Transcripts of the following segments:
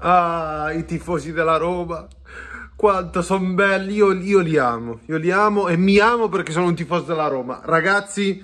Ah, i tifosi della Roma, quanto sono belli, io, io, li amo, io li amo e mi amo perché sono un tifoso della Roma. Ragazzi,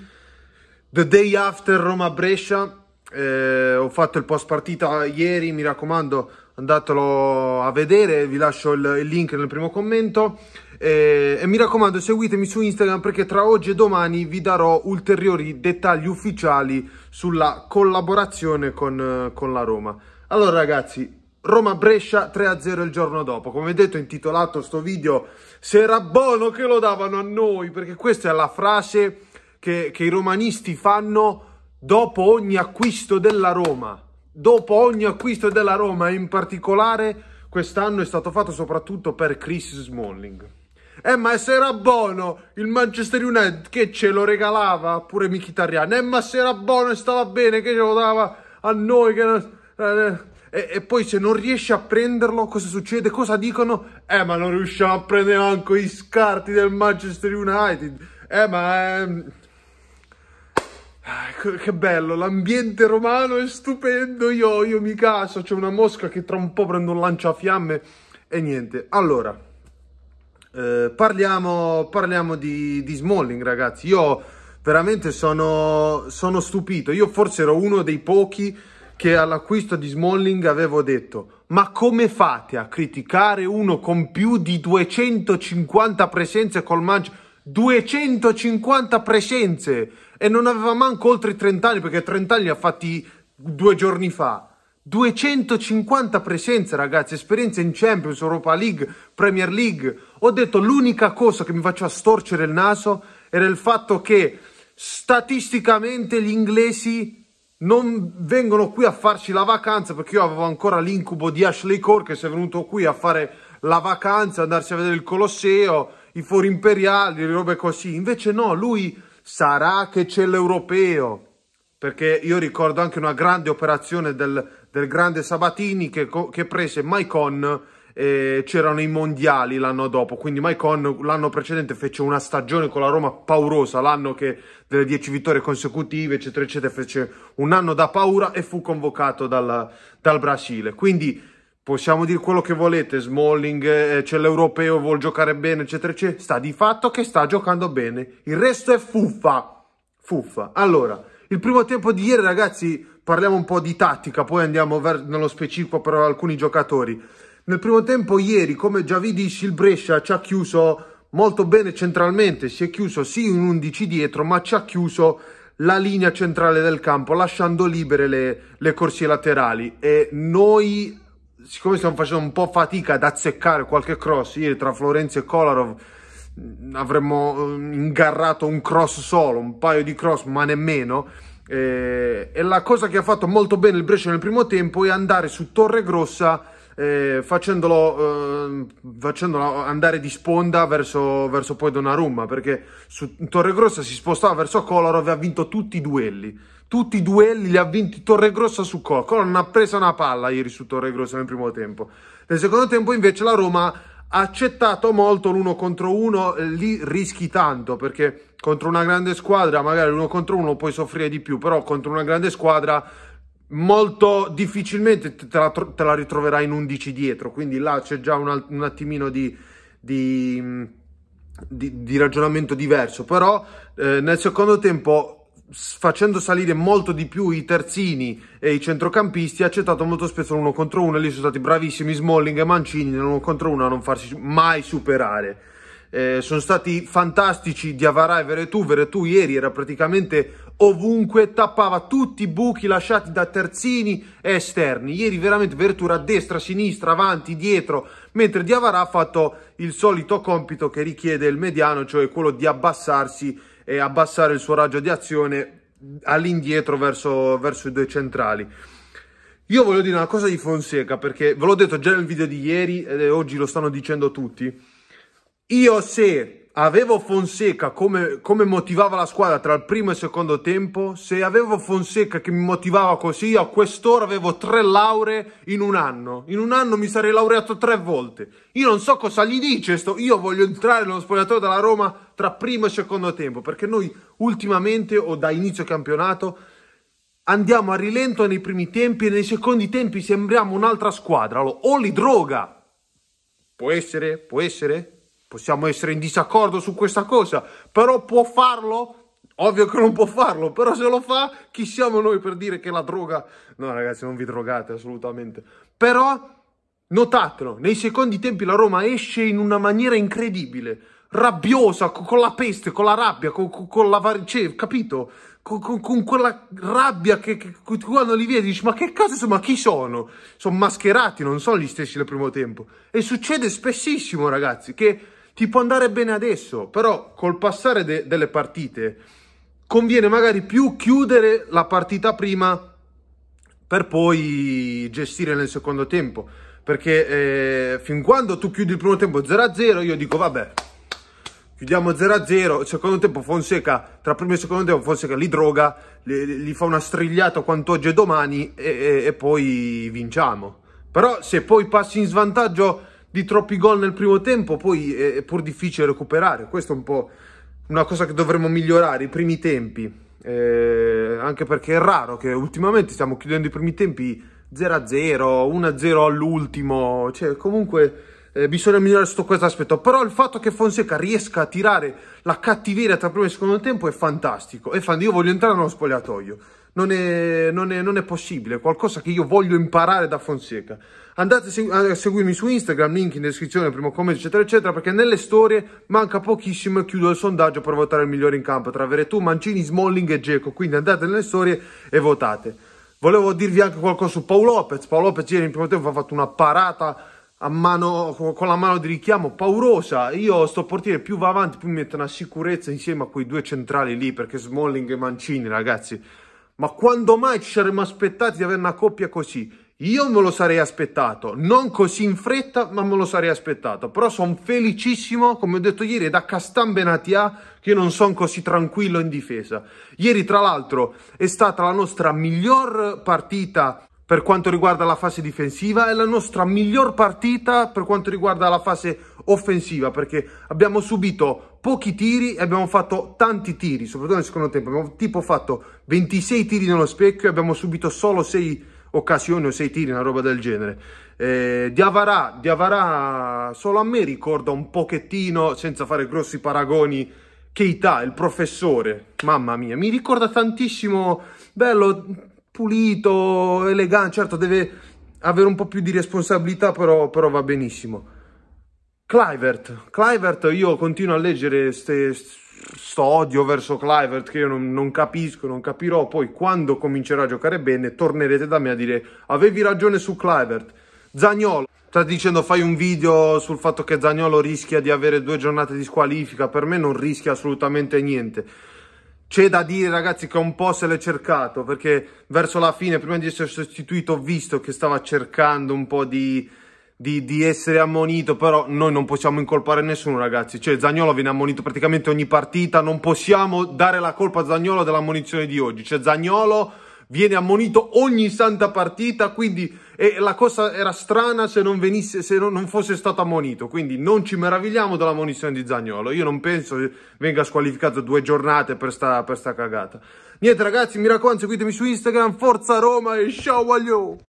the day after Roma-Brescia, eh, ho fatto il post partita ieri, mi raccomando andatelo a vedere, vi lascio il, il link nel primo commento. Eh, e mi raccomando seguitemi su Instagram perché tra oggi e domani vi darò ulteriori dettagli ufficiali sulla collaborazione con, con la Roma. Allora ragazzi, Roma-Brescia 3-0 il giorno dopo. Come detto, intitolato sto video Se era buono che lo davano a noi, perché questa è la frase che, che i romanisti fanno dopo ogni acquisto della Roma. Dopo ogni acquisto della Roma, in particolare quest'anno è stato fatto soprattutto per Chris Smalling. Eh, ma se era buono il Manchester United che ce lo regalava pure Mkhitaryan. Eh, ma se era buono e stava bene che ce lo dava a noi che... Eh, e, e, poi se non riesce a prenderlo cosa succede? Cosa dicono? Eh ma non riusciamo a prendere anche gli scarti del Manchester United. Eh ma... È... Ehm, eh, che bello, l'ambiente romano è stupendo, io, io mi caso, c'è una mosca che tra un po' prende un lanciafiamme e niente. Allora, eh, parliamo, parliamo di, di Smalling ragazzi, io veramente sono, sono stupito, io forse ero uno dei pochi che all'acquisto di Smalling avevo detto ma come fate a criticare uno con più di 250 presenze col Manchester 250 presenze e non aveva manco oltre 30 anni perché 30 anni li ha fatti due giorni fa 250 presenze ragazzi esperienze in Champions, Europa League, Premier League ho detto l'unica cosa che mi faceva storcere il naso era il fatto che statisticamente gli inglesi non vengono qui a farci la vacanza perché io avevo ancora l'incubo di Ashley Cole che si è venuto qui a fare la vacanza, andarsi a vedere il Colosseo, i fori imperiali, le robe così. Invece no, lui sarà che c'è l'europeo. Perché io ricordo anche una grande operazione del, del grande Sabatini che, che prese Maicon eh, c'erano i mondiali l'anno dopo, quindi Mike Onn l'anno precedente fece una stagione con la Roma paurosa, l'anno che delle 10 vittorie consecutive, eccetera, eccetera, fece un anno da paura e fu convocato dal, dal Brasile. Quindi possiamo dire quello che volete, Smalling, eh, c'è l'europeo, vuol giocare bene, eccetera, eccetera, sta di fatto che sta giocando bene. Il resto è fuffa, fuffa. Allora, il primo tempo di ieri, ragazzi, parliamo un po' di tattica, poi andiamo nello specifico per alcuni giocatori. Nel primo tempo ieri, come già vi dissi, il Brescia ci ha chiuso molto bene centralmente, si è chiuso sì in 11 dietro, ma ci ha chiuso la linea centrale del campo, lasciando libere le, le corsie laterali. E noi, siccome stiamo facendo un po' fatica ad azzeccare qualche cross, ieri tra Florenzi e Kolarov mm, avremmo mm, ingarrato un cross solo, un paio di cross, ma nemmeno. E, eh, e la cosa che ha fatto molto bene il Brescia nel primo tempo è andare su Torre Grossa eh, facendolo, eh, facendolo, andare di sponda verso, verso poi Donnarumma, perché su Torregrossa si spostava verso Kolarov e ha vinto tutti i duelli. Tutti i duelli li ha vinti Torregrossa su Kolarov Colaro non ha preso una palla ieri su Torregrossa nel primo tempo. Nel secondo tempo invece la Roma ha accettato molto l'uno contro uno, eh, lì rischi tanto perché contro una grande squadra magari l'uno contro uno puoi soffrire di più, però contro una grande squadra molto difficilmente te la, te la, ritroverai in 11 dietro, quindi là c'è già un, un attimino di, di, di, di, ragionamento diverso, però eh, nel secondo tempo facendo salire molto di più i terzini e i centrocampisti ha accettato molto spesso l'uno contro uno e lì sono stati bravissimi Smalling e Mancini nell'uno contro uno a non farsi mai superare. Eh, sono stati fantastici Diavara e Veretù. Veretù ieri era praticamente ovunque, tappava tutti i buchi lasciati da terzini e esterni. Ieri veramente Vertura a destra, a sinistra, avanti, dietro, mentre Diavara ha fatto il solito compito che richiede il mediano, cioè quello di abbassarsi e abbassare il suo raggio di azione all'indietro verso, verso i due centrali. Io voglio dire una cosa di Fonseca, perché ve l'ho detto già nel video di ieri e oggi lo stanno dicendo tutti. Io se avevo Fonseca come, come, motivava la squadra tra il primo e il secondo tempo, se avevo Fonseca che mi motivava così, a quest'ora avevo tre lauree in un anno. In un anno mi sarei laureato tre volte. Io non so cosa gli dice sto, io voglio entrare nello spogliatoio della Roma tra primo e secondo tempo, perché noi ultimamente o da inizio campionato andiamo a rilento nei primi tempi e nei secondi tempi sembriamo un'altra squadra. Allora, o li droga, può essere, può essere, Possiamo essere in disaccordo su questa cosa, però può farlo? Ovvio che non può farlo, però se lo fa, chi siamo noi per dire che la droga... No ragazzi, non vi drogate assolutamente. Però, notatelo, nei secondi tempi la Roma esce in una maniera incredibile, rabbiosa, con la peste, con la rabbia, con, con la... Var- cioè, capito? Con, con, con, quella rabbia che, che, che quando li vedi dici ma che cazzo sono, ma chi sono? Sono mascherati, non sono gli stessi del primo tempo. E succede spessissimo ragazzi che ti può andare bene adesso, però col passare de- delle partite conviene magari più chiudere la partita prima per poi gestire nel secondo tempo. Perché eh, fin quando tu chiudi il primo tempo 0-0, io dico vabbè, chiudiamo 0-0, secondo tempo Fonseca, tra primo e secondo tempo Fonseca li droga, gli fa una strigliata quanto oggi e domani e, e, e poi vinciamo. Però se poi passi in svantaggio di troppi gol nel primo tempo, poi è pur difficile recuperare. Questo è un po' una cosa che dovremmo migliorare, i primi tempi. Eh, anche perché è raro che ultimamente stiamo chiudendo i primi tempi 0-0, 1-0 all'ultimo. Cioè, comunque eh, bisogna migliorare sotto questo aspetto. Però il fatto che Fonseca riesca a tirare la cattiveria tra primo e secondo tempo è fantastico. E fan, io voglio entrare nello spogliatoio non è, non, è, non è, possibile, è qualcosa che io voglio imparare da Fonseca. Andate a seguirmi su Instagram, link in descrizione, primo commento, eccetera, eccetera, perché nelle storie manca pochissimo e chiudo il sondaggio per votare il migliore in campo tra Veretù, Mancini, Smalling e Geco. Quindi andate nelle storie e votate. Volevo dirvi anche qualcosa su Paolo Lopez. Paolo Lopez ieri in primo tempo ha fatto una parata mano, con la mano di richiamo paurosa. Io sto portiere più va avanti, più mi metto una sicurezza insieme a quei due centrali lì, perché Smalling e Mancini, ragazzi ma quando mai ci saremmo aspettati di avere una coppia così? Io me lo sarei aspettato, non così in fretta, ma me lo sarei aspettato. Però sono felicissimo, come ho detto ieri, da Castan Benatia che non sono così tranquillo in difesa. Ieri, tra l'altro, è stata la nostra miglior partita per quanto riguarda la fase difensiva e la nostra miglior partita per quanto riguarda la fase offensiva, perché abbiamo subito pochi tiri e abbiamo fatto tanti tiri, soprattutto nel secondo tempo. Abbiamo tipo fatto 26 tiri nello specchio e abbiamo subito solo 6 occasioni o 6 tiri, una roba del genere. Eh, Diavara, Diavara solo a me ricorda un pochettino, senza fare grossi paragoni, Keita, il professore. Mamma mia, mi ricorda tantissimo, bello, pulito, elegante, certo deve avere un po' più di responsabilità, però, però va benissimo. Clivert, Clivert, io continuo a leggere questo odio verso Clivert che io non, non, capisco, non capirò, poi quando comincerà a giocare bene tornerete da me a dire avevi ragione su Clivert, Zagnolo, sta dicendo fai un video sul fatto che Zagnolo rischia di avere due giornate di squalifica, per me non rischia assolutamente niente. C'è da dire ragazzi che un po' se l'è cercato perché verso la fine, prima di essere sostituito, ho visto che stava cercando un po' di di, di, essere ammonito, però noi non possiamo incolpare nessuno, ragazzi. Cioè, Zagnolo viene ammonito praticamente ogni partita, non possiamo dare la colpa a Zagnolo dell'ammonizione di oggi. Cioè, Zagnolo viene ammonito ogni santa partita, quindi e la cosa era strana se non, venisse, se non, non fosse stato ammonito. Quindi non ci meravigliamo dell'ammonizione di Zagnolo. Io non penso che venga squalificato due giornate per sta, per sta cagata. Niente, ragazzi, mi raccomando, seguitemi su Instagram, Forza Roma e ciao, aglio!